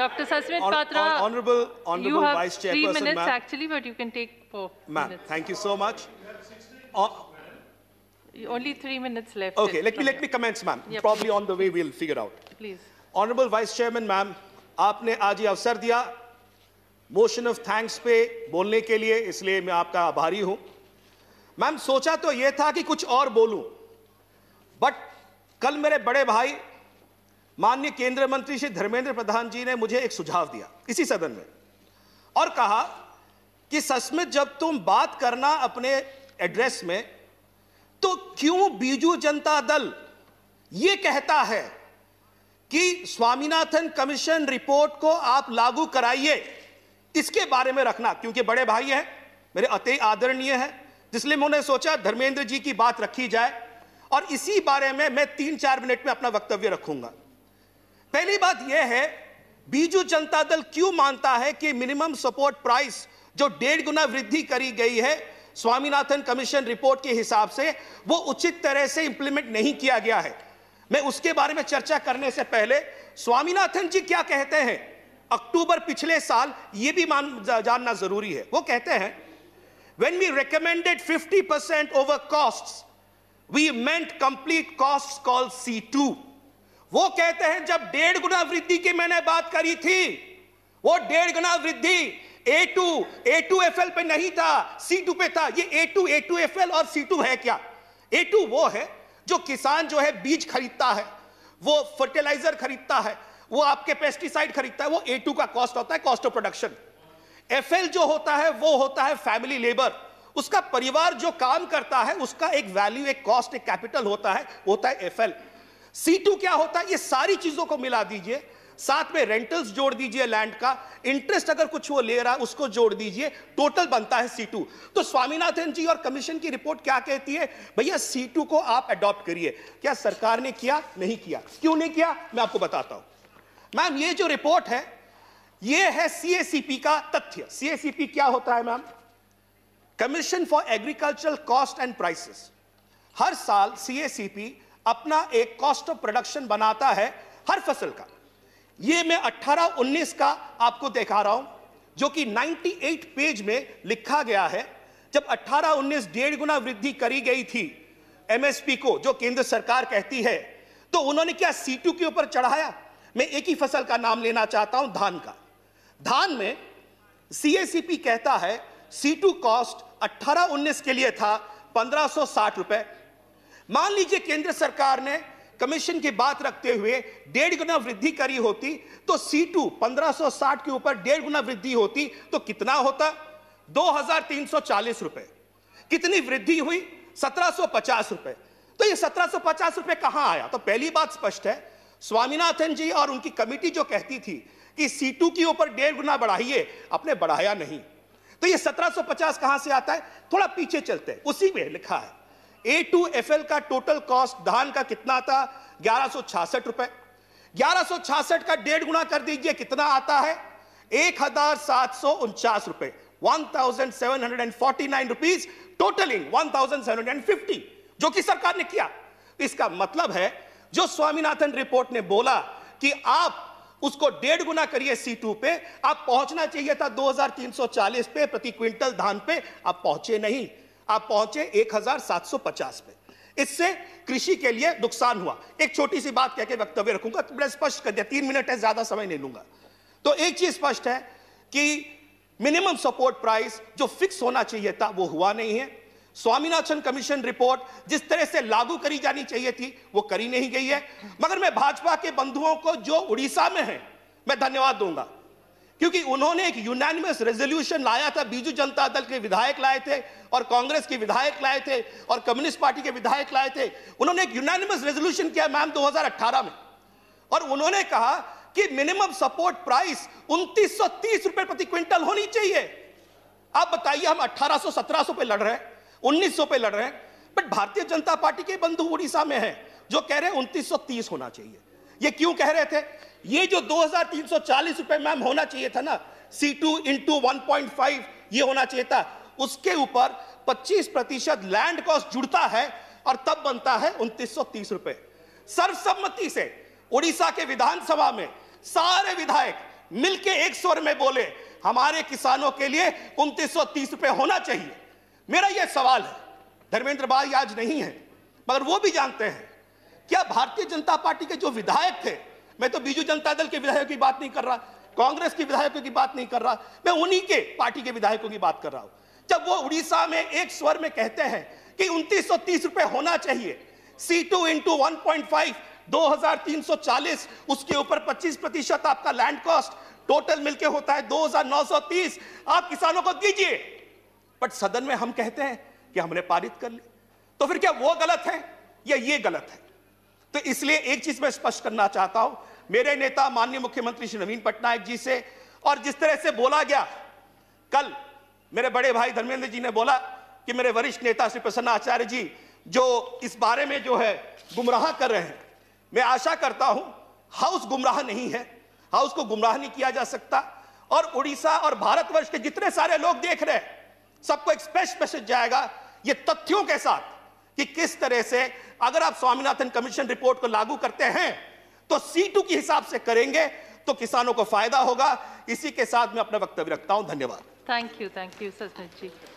Dr. Sasmit Patra, honorable, honorable you have Vice three minutes actually, but you can take four ma minutes. Ma'am, thank you so much. Uh, only three minutes left. Okay, let me, let me commence, ma'am. Yep. Probably on the way we'll figure out. Please. Honorable Vice Chairman, ma'am, आपने आज ये अवसर दिया motion of thanks पे बोलने के लिए इसलिए मैं आपका आभारी हूं मैम सोचा तो ये था कि कुछ और बोलूं बट कल मेरे बड़े भाई माननीय केंद्रीय मंत्री श्री धर्मेंद्र प्रधान जी ने मुझे एक सुझाव दिया इसी सदन में और कहा कि सस्मित जब तुम बात करना अपने एड्रेस में तो क्यों बीजू जनता दल ये कहता है कि स्वामीनाथन कमीशन रिपोर्ट को आप लागू कराइए इसके बारे में रखना क्योंकि बड़े भाई हैं मेरे अति आदरणीय हैं जिसलिए मैंने सोचा धर्मेंद्र जी की बात रखी जाए और इसी बारे में मैं तीन चार मिनट में अपना वक्तव्य रखूंगा पहली बात यह है बीजू जनता दल क्यों मानता है कि मिनिमम सपोर्ट प्राइस जो डेढ़ गुना वृद्धि करी गई है स्वामीनाथन कमीशन रिपोर्ट के हिसाब से वो उचित तरह से इंप्लीमेंट नहीं किया गया है मैं उसके बारे में चर्चा करने से पहले स्वामीनाथन जी क्या कहते हैं अक्टूबर पिछले साल ये भी मान जानना जरूरी है वो कहते हैं recommended fifty percent 50% cost we meant complete cost call C two वो कहते हैं जब डेढ़ गुना वृद्धि की मैंने बात करी थी वो डेढ़ गुना वृद्धि A two A two F L पे नहीं था सी टू पे था ये A two A two F L और सी टू है क्या ए टू वो है जो किसान जो है बीज खरीदता है वो फर्टिलाइजर खरीदता है वो आपके पेस्टिसाइड खरीदता है वो ए टू का कॉस्ट होता है cost of production F L जो होता है वो होता है फैमिली लेबर उसका परिवार जो काम करता है उसका एक वैल्यू एक कॉस्ट एक कैपिटल होता है होता है एफ एल सी टू क्या होता है ये सारी चीजों को मिला दीजिए साथ में रेंटल्स जोड़ दीजिए लैंड का इंटरेस्ट अगर कुछ वो ले रहा है उसको जोड़ दीजिए टोटल बनता है सी टू तो स्वामीनाथन जी और कमीशन की रिपोर्ट क्या कहती है भैया सी टू को आप अडॉप्ट करिए क्या सरकार ने किया नहीं किया क्यों नहीं किया मैं आपको बताता हूं मैम ये जो रिपोर्ट है ये है सीएसीपी का तथ्य सीएसीपी क्या होता है ma'am commission for agricultural cost and prices हर साल सीएसीपी अपना एक कॉस्ट ऑफ प्रोडक्शन बनाता है हर फसल का ये मैं 18-19 का आपको दिखा रहा हूं जो कि 98 पेज में लिखा गया है जब 18-19 डेढ़ गुना वृद्धि करी गई थी एमएसपी को जो केंद्र सरकार कहती है तो उन्होंने क्या सीटू के ऊपर चढ़ाया मैं एक ही फसल का नाम लेना चाहता हूं धान का धान में सीएसीपी कहता है सीटू कॉस्ट 18-19 के लिए था साठ रुपए मान लीजिए केंद्र सरकार ने कमीशन की बात रखते हुए डेढ़ गुना वृद्धि करी होती तो सी टू पंद्रह के ऊपर डेढ़ गुना वृद्धि होती तो कितना होता दो रुपए कितनी वृद्धि हुई 1750 रुपए तो ये 1750 रुपए कहां आया तो पहली बात स्पष्ट है स्वामीनाथन जी और उनकी कमेटी जो कहती थी कि सी टू के ऊपर डेढ़ गुना बढ़ाइए अपने बढ़ाया नहीं तो ये 1750 कहां से आता है थोड़ा पीछे चलते हैं उसी में लिखा है ए टू एफ एल का टोटल कॉस्ट धान का कितना था ग्यारह रुपए ग्यारह का डेढ़ गुना कर दीजिए कितना आता है एक हजार सात सौ उनचास रुपए one thousand seven hundred and forty nine rupees totalling one thousand seven hundred and fifty जो कि सरकार ने किया तो इसका मतलब है जो स्वामीनाथन रिपोर्ट ने बोला कि आप उसको डेढ़ गुना करिए सी टू पे आप पहुंचना चाहिए था दो हजार तीन सौ चालीस पे प्रति क्विंटल धान पे आप पहुंचे नहीं आप पहुंचे 1750 पे इससे कृषि के लिए नुकसान हुआ एक छोटी सी बात कहकर वक्तव्य रखूंगा तो बड़ा स्पष्ट कर दिया तीन मिनट है ज्यादा समय नहीं लूंगा तो एक चीज स्पष्ट है कि मिनिमम सपोर्ट प्राइस जो फिक्स होना चाहिए था वो हुआ नहीं है स्वामीनाथन कमीशन रिपोर्ट जिस तरह से लागू करी जानी चाहिए थी वो करी नहीं गई है मगर मैं भाजपा के बंधुओं को जो उड़ीसा में है मैं धन्यवाद दूंगा क्योंकि उन्होंने एक यूनानिमस रेजोल्यूशन लाया था बीजू जनता दल के विधायक लाए थे और कांग्रेस के विधायक लाए थे और कम्युनिस्ट पार्टी के विधायक लाए थे उन्होंने एक यूनानिमस रेजोल्यूशन किया मैम 2018 में और उन्होंने कहा कि मिनिमम सपोर्ट प्राइस उनतीस रुपए प्रति क्विंटल होनी चाहिए आप बताइए हम सत्रह सौ पे लड़ रहे हैं सौ पे लड़ रहे हैं बट भारतीय जनता पार्टी के बंधु उड़ीसा में है जो कह रहे हैं उनतीस होना चाहिए ये क्यों कह रहे थे ये जो 2340 रुपए मैम होना चाहिए था ना सी टू इंटू वन ये होना चाहिए था उसके ऊपर 25 प्रतिशत लैंड कॉस्ट जुड़ता है और तब बनता है उनतीस रुपए सर्वसम्मति से उड़ीसा के विधानसभा में सारे विधायक मिलके एक स्वर में बोले हमारे किसानों के लिए उनतीस रुपए होना चाहिए मेरा यह सवाल है धर्मेंद्र बाल आज नहीं है मगर वो भी जानते हैं क्या भारतीय जनता पार्टी के जो विधायक थे मैं तो बीजू जनता दल के विधायकों की बात नहीं कर रहा कांग्रेस के विधायकों की बात नहीं कर रहा मैं उन्हीं के पार्टी के विधायकों की बात कर रहा हूं जब वो उड़ीसा में एक स्वर में कहते हैं कि उन्तीस रुपए होना चाहिए C two into one point five दो हजार तीन सौ चालीस उसके ऊपर पच्चीस प्रतिशत आपका लैंड कॉस्ट टोटल मिलके होता है 2930 आप किसानों को दीजिए बट सदन में हम कहते हैं कि हमने पारित कर ली तो फिर क्या वो गलत है या ये गलत है तो इसलिए एक चीज मैं स्पष्ट करना चाहता हूं मेरे नेता माननीय मुख्यमंत्री श्री नवीन पटनायक जी से और जिस तरह से बोला गया कल मेरे बड़े भाई धर्मेंद्र जी ने बोला कि मेरे वरिष्ठ नेता श्री प्रसन्ना आचार्य जी जो इस बारे में जो है गुमराह कर रहे हैं मैं आशा करता हूं हाउस गुमराह नहीं है हाउस को गुमराह नहीं किया जा सकता और उड़ीसा और भारतवर्ष के जितने सारे लोग देख रहे हैं सबको एक स्पेशल मैसेज जाएगा ये तथ्यों के साथ कि किस तरह से अगर आप स्वामीनाथन कमीशन रिपोर्ट को लागू करते हैं तो सी टू के हिसाब से करेंगे तो किसानों को फायदा होगा इसी के साथ मैं अपना वक्तव्य रखता हूं धन्यवाद थैंक यू थैंक यू सचमित जी